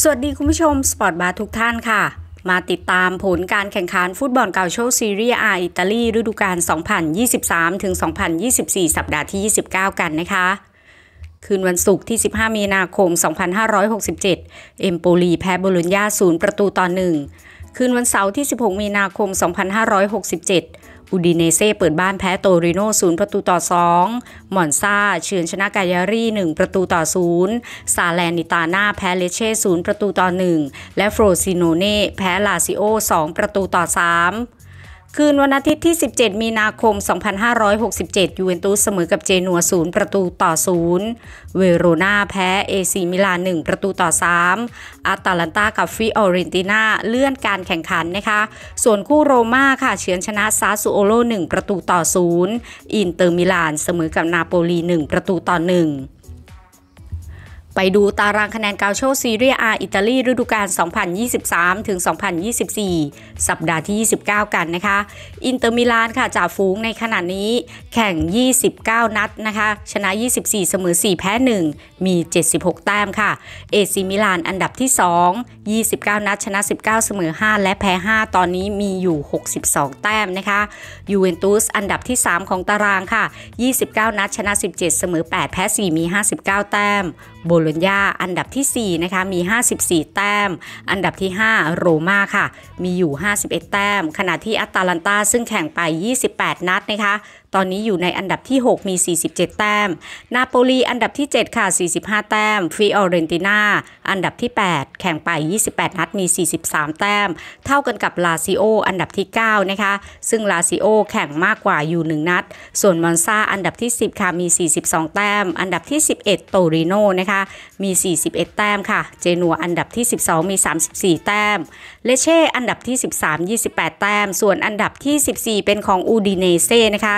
สวัสดีคุณผู้ชม สปอร์ตบาร์ทุกท่านค่ะ มาติดตามผลการแข่งขันฟุตบอลเกาโชซีเรียอา อิตาลี ฤดูกาล2023-2024 สัปดาห์ที่ 29 กันนะคะ คืนวันศุกร์ที่ 15 มีนาคม 2567 เอ็มโปลีแพ้บอลญญาศูนย์ประตูต่อ 1 คืนวันเสาร์ที่ 16 มีนาคม 2567อูดิเนเซ่เปิดบ้านแพ้โตริโน่ศูนย์ประตูต่อ 2 มอนซาเฉือนชนะกายารี1่ประตูต่อ 0 ซาแลนิตาน่าแพ้เลเช่ศูนย์ประตูต่อ 1 และโฟรซิโนเน่แพ้ลาซิโอ 2 ประตูต่อ 3คืนวันอาทิตย์ที่ 17 มีนาคม 2567 ยูเวนตุสเสมอกับเจนัว 0 ประตูต่อ 0 เวโรนาแพ้เอซีมิลาน 1 ประตูต่อ 3อาตาลันตากับฟิออเรนติน่า เลื่อนการแข่งขันนะคะ ส่วนคู่โรม่าค่ะเฉือนชนะซาซูโอโล 1 ประตูต่อ 0 อินเตอร์มิลานเสมอกับนาโปลี 1 ประตูต่อ 1ไปดูตารางคะแนนกาโชซีเรียอาอิตาลีฤดูกาล2023ถึง2024 สัปดาห์ที่ 29 กันนะคะ อินเตอร์มิลานค่ะจ่าฟูงในขณะนี้แข่ง 29 นัดนะคะ ชนะ 24เสมอ4 แพ้ 1 มี 76 แต้มค่ะ เอซีมิลานอันดับที่ 2 29นัด ชนะ 19เสมอ5 และแพ้ 5 ตอนนี้มีอยู่ 62 แต้มนะคะ ยูเวนตุสอันดับที่ 3 ของตารางค่ะ 29 นัด ชนะ 17เสมอ8 แพ้ 4 มี 59 แต้มโบโลญญาอันดับที่4นะคะมี 54 แต้ม อันดับที่ 5 โรม่าค่ะ มีอยู่ 51 แต้ม ขณะที่อัตาลันตาซึ่งแข่งไป 28 นัดนะคะ ตอนนี้อยู่ในอันดับที่ 6 มี 47 แต้ม นาโปลีอันดับที่7ค่ะ45แต้มฟิออเรนตินาอันดับที่ 8 แข่งไป 28 นัดมี 43 แต้ม เท่ากันกับลาซิโออันดับที่9นะคะซึ่งลาซิโอแข่งมากกว่าอยู่ 1 นัด ส่วนมอนซาอันดับที่ 10ค่ะมี 42 แต้ม อันดับที่11โตริโนนะคะคะมี 41 แต้มค่ะ เจนัว อันดับที่ 12 มี 34 แต้ม เลเช่ อันดับที่ 13 28 แต้ม ส่วนอันดับที่14เป็นของอูดิเนเซ่ นะคะ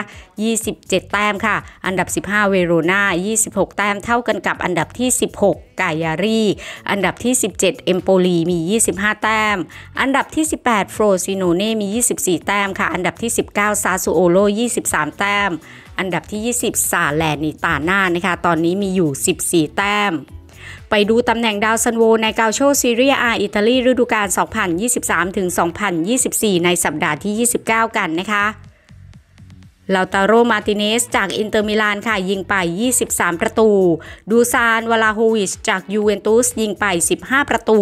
27 แต้มค่ะ อันดับ15เวโรนา26 แต้ม เท่ากันกับอันดับที่ 16กายารีอันดับที่ 17 เอมโปลี มี 25 แต้ม อันดับที่ 18โฟรซิโนเน่มี24 แต้มค่ะ อันดับที่19ซาซูโอโล23 แต้มอันดับที่ 20 สาแลนนิตาน่านะคะ ตอนนี้มีอยู่ 14 แต้ม ไปดูตำแหน่งดาวซันโว ในกาโชซีเรียอาอิตาลีฤดูกาล 2023-2024 ในสัปดาห์ที่ 29 กันนะคะลาตาโร มาติเนสจากอินเตอร์มิลานค่ะยิงไป 23 ประตู ดูซานวลาโฮวิช จากยูเวนตุสยิงไป 15 ประตู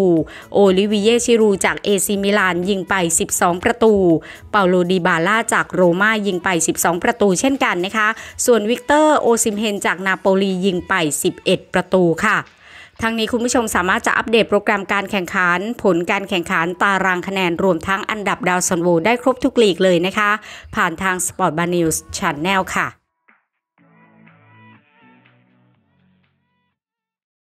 โอลิวิเยชิรู จากเอซิมิลานยิงไป 12 ประตู เปาโลดีบาล่าจากโรม่ายิงไป 12 ประตูเช่นกันนะคะ ส่วนวิกเตอร์ โอซิมเฮนจากนาโปลียิงไป 11 ประตูค่ะทั้งนี้คุณผู้ชมสามารถจะอัปเดตโปรแกรมการแข่งขันผลการแข่งขันตารางคะแนน รวมทั้งอันดับดาวซันโวได้ครบทุกลีกเลยนะคะ ผ่านทาง Sport Bar News Channel ค่ะ